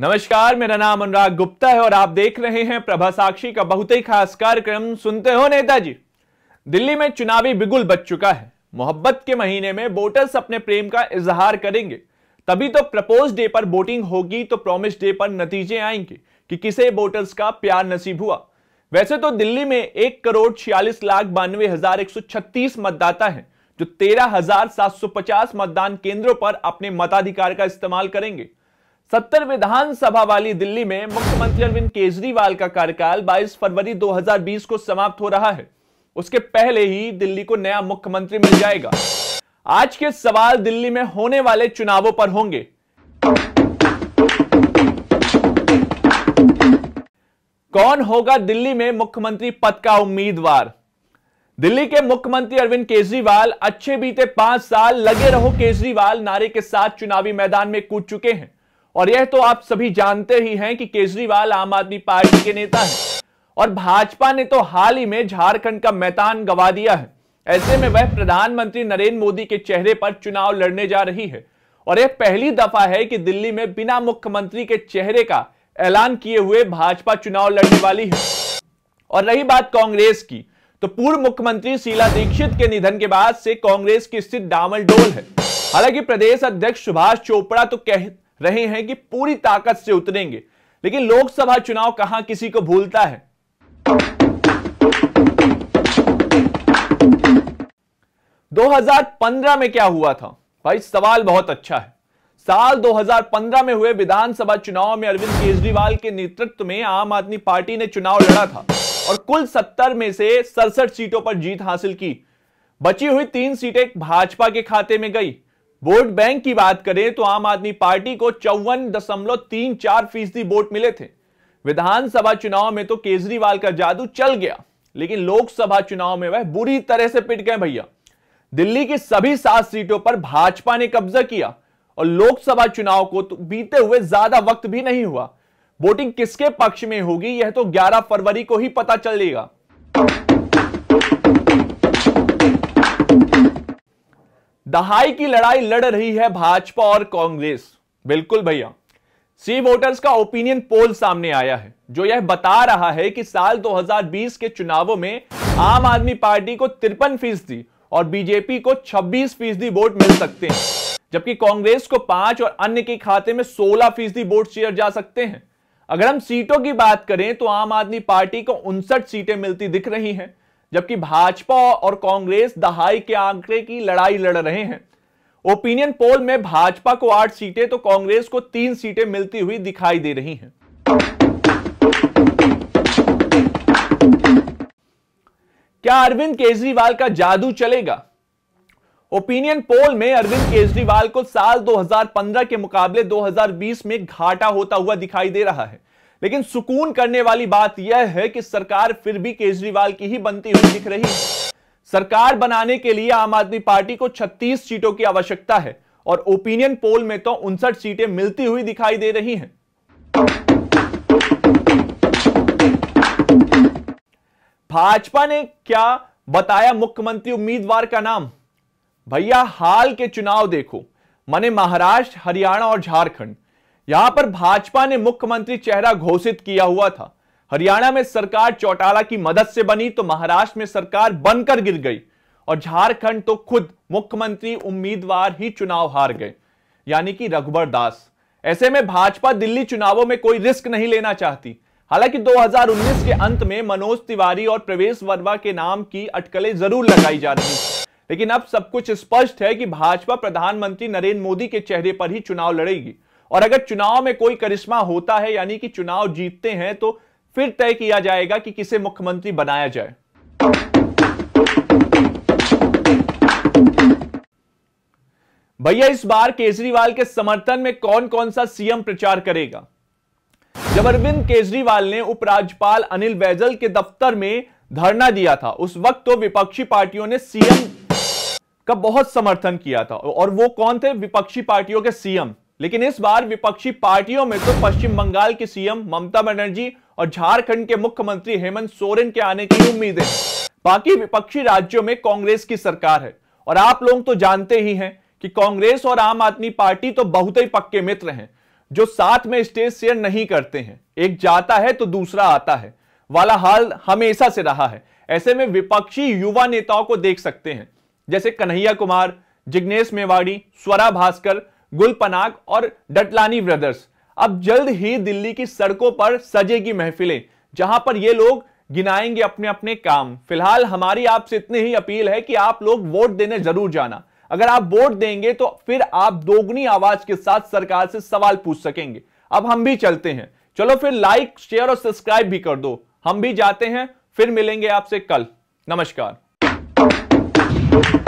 नमस्कार मेरा नाम अनुराग गुप्ता है और आप देख रहे हैं प्रभा साक्षी का बहुत ही खास कार्यक्रम सुनते हो नेताजी दिल्ली में चुनावी बिगुल बच चुका है मोहब्बत के महीने में वोटर्स अपने प्रेम का इजहार करेंगे तभी तो प्रपोज डे पर वोटिंग होगी तो प्रोमिस डे पर नतीजे आएंगे कि किसे वोटर्स का प्यार नसीब हुआ वैसे तो दिल्ली में एक करोड़ छियालीस लाख बानवे हजार एक सौ छत्तीस मतदाता हैं जो 13,750 मतदान केंद्रों पर अपने मताधिकार का इस्तेमाल करेंगे सत्तर विधानसभा वाली दिल्ली में मुख्यमंत्री अरविंद केजरीवाल का कार्यकाल 22 फरवरी 2020 को समाप्त हो रहा है उसके पहले ही दिल्ली को नया मुख्यमंत्री मिल जाएगा आज के सवाल दिल्ली में होने वाले चुनावों पर होंगे कौन होगा दिल्ली में मुख्यमंत्री पद का उम्मीदवार दिल्ली के मुख्यमंत्री अरविंद केजरीवाल अच्छे बीते पांच साल लगे रहो केजरीवाल नारे के साथ चुनावी मैदान में कूद चुके हैं और यह तो आप सभी जानते ही हैं कि केजरीवाल आम आदमी पार्टी के नेता हैं और भाजपा ने तो हाल ही में झारखंड का मैदान गवा दिया है ऐसे में वह प्रधानमंत्री नरेंद्र मोदी के चेहरे पर चुनाव लड़ने जा रही है और यह पहली दफा है कि दिल्ली में बिना मुख्यमंत्री के चेहरे का ऐलान किए हुए भाजपा चुनाव लड़ने वाली है और रही बात कांग्रेस की तो पूर्व मुख्यमंत्री शीला दीक्षित के निधन के बाद से कांग्रेस की स्थिति डामल डोल है हालांकि प्रदेश अध्यक्ष सुभाष चोपड़ा तो कह रहे हैं कि पूरी ताकत से उतरेंगे लेकिन लोकसभा चुनाव कहां किसी को भूलता है दो में क्या हुआ था भाई सवाल बहुत अच्छा है साल 2015 में हुए विधानसभा चुनाव में अरविंद केजरीवाल के नेतृत्व में आम आदमी पार्टी ने चुनाव लड़ा था और कुल सत्तर में से सड़सठ सीटों पर जीत हासिल की बची हुई तीन सीटें भाजपा के खाते में गई वोट बैंक की बात करें तो आम आदमी पार्टी को चौवन दशमलव तीन चार फीसदी वोट मिले थे विधानसभा चुनाव में तो केजरीवाल का जादू चल गया लेकिन लोकसभा चुनाव में वह बुरी तरह से पिट गए भैया दिल्ली की सभी सात सीटों पर भाजपा ने कब्जा किया और लोकसभा चुनाव को तो बीते हुए ज्यादा वक्त भी नहीं हुआ वोटिंग किसके पक्ष में होगी यह तो 11 फरवरी को ही पता चलेगा दहाई की लड़ाई लड़ रही है भाजपा और कांग्रेस बिल्कुल भैया सी वोटर्स का ओपिनियन पोल सामने आया है जो यह बता रहा है कि साल 2020 के चुनावों में आम आदमी पार्टी को तिरपन फीसदी और बीजेपी को 26 फीसदी वोट मिल सकते हैं जबकि कांग्रेस को पांच और अन्य के खाते में 16 फीसदी वोट शेयर जा सकते हैं अगर हम सीटों की बात करें तो आम आदमी पार्टी को उनसठ सीटें मिलती दिख रही हैं जबकि भाजपा और कांग्रेस दहाई के आंकड़े की लड़ाई लड़ रहे हैं ओपिनियन पोल में भाजपा को आठ सीटें तो कांग्रेस को तीन सीटें मिलती हुई दिखाई दे रही हैं क्या अरविंद केजरीवाल का जादू चलेगा ओपिनियन पोल में अरविंद केजरीवाल को साल 2015 के मुकाबले 2020 में घाटा होता हुआ दिखाई दे रहा है लेकिन सुकून करने वाली बात यह है कि सरकार फिर भी केजरीवाल की ही बनती हुई दिख रही है सरकार बनाने के लिए आम आदमी पार्टी को 36 सीटों की आवश्यकता है और ओपिनियन पोल में तो उनसठ सीटें मिलती हुई दिखाई दे रही हैं भाजपा ने क्या बताया मुख्यमंत्री उम्मीदवार का नाम भैया हाल के चुनाव देखो माने महाराष्ट्र हरियाणा और झारखंड यहां पर भाजपा ने मुख्यमंत्री चेहरा घोषित किया हुआ था हरियाणा में सरकार चौटाला की मदद से बनी तो महाराष्ट्र में सरकार बनकर गिर गई और झारखंड तो खुद मुख्यमंत्री उम्मीदवार ही चुनाव हार गए यानी कि रघुबर दास ऐसे में भाजपा दिल्ली चुनावों में कोई रिस्क नहीं लेना चाहती हालांकि 2019 के अंत में मनोज तिवारी और प्रवेश वर्मा के नाम की अटकलें जरूर लगाई जा रही लेकिन अब सब कुछ स्पष्ट है कि भाजपा प्रधानमंत्री नरेंद्र मोदी के चेहरे पर ही चुनाव लड़ेगी और अगर चुनाव में कोई करिश्मा होता है यानी कि चुनाव जीतते हैं तो फिर तय किया जाएगा कि किसे मुख्यमंत्री बनाया जाए भैया इस बार केजरीवाल के समर्थन में कौन कौन सा सीएम प्रचार करेगा जब अरविंद केजरीवाल ने उपराज्यपाल अनिल बैजल के दफ्तर में धरना दिया था उस वक्त तो विपक्षी पार्टियों ने सीएम का बहुत समर्थन किया था और वो कौन थे विपक्षी पार्टियों के सीएम लेकिन इस बार विपक्षी पार्टियों में तो पश्चिम बंगाल की सीएम ममता बनर्जी और झारखंड के मुख्यमंत्री हेमंत सोरेन के आने की उम्मीद है बाकी विपक्षी राज्यों में कांग्रेस की सरकार है और आप लोग तो जानते ही हैं कि कांग्रेस और आम आदमी पार्टी तो बहुत ही पक्के मित्र हैं जो साथ में स्टेज शेयर नहीं करते हैं एक जाता है तो दूसरा आता है वाला हाल हमेशा से रहा है ऐसे में विपक्षी युवा नेताओं को देख सकते हैं जैसे कन्हैया कुमार जिग्नेश मेवाड़ी स्वरा भास्कर गुल पनाग और डटलानी ब्रदर्स अब जल्द ही दिल्ली की सड़कों पर सजेगी महफिलें जहां पर ये लोग गिनाएंगे अपने अपने काम फिलहाल हमारी आपसे इतनी ही अपील है कि आप लोग वोट देने जरूर जाना अगर आप वोट देंगे तो फिर आप दोगुनी आवाज के साथ सरकार से सवाल पूछ सकेंगे अब हम भी चलते हैं चलो फिर लाइक शेयर और सब्सक्राइब भी कर दो हम भी जाते हैं फिर मिलेंगे आपसे कल नमस्कार Thank you.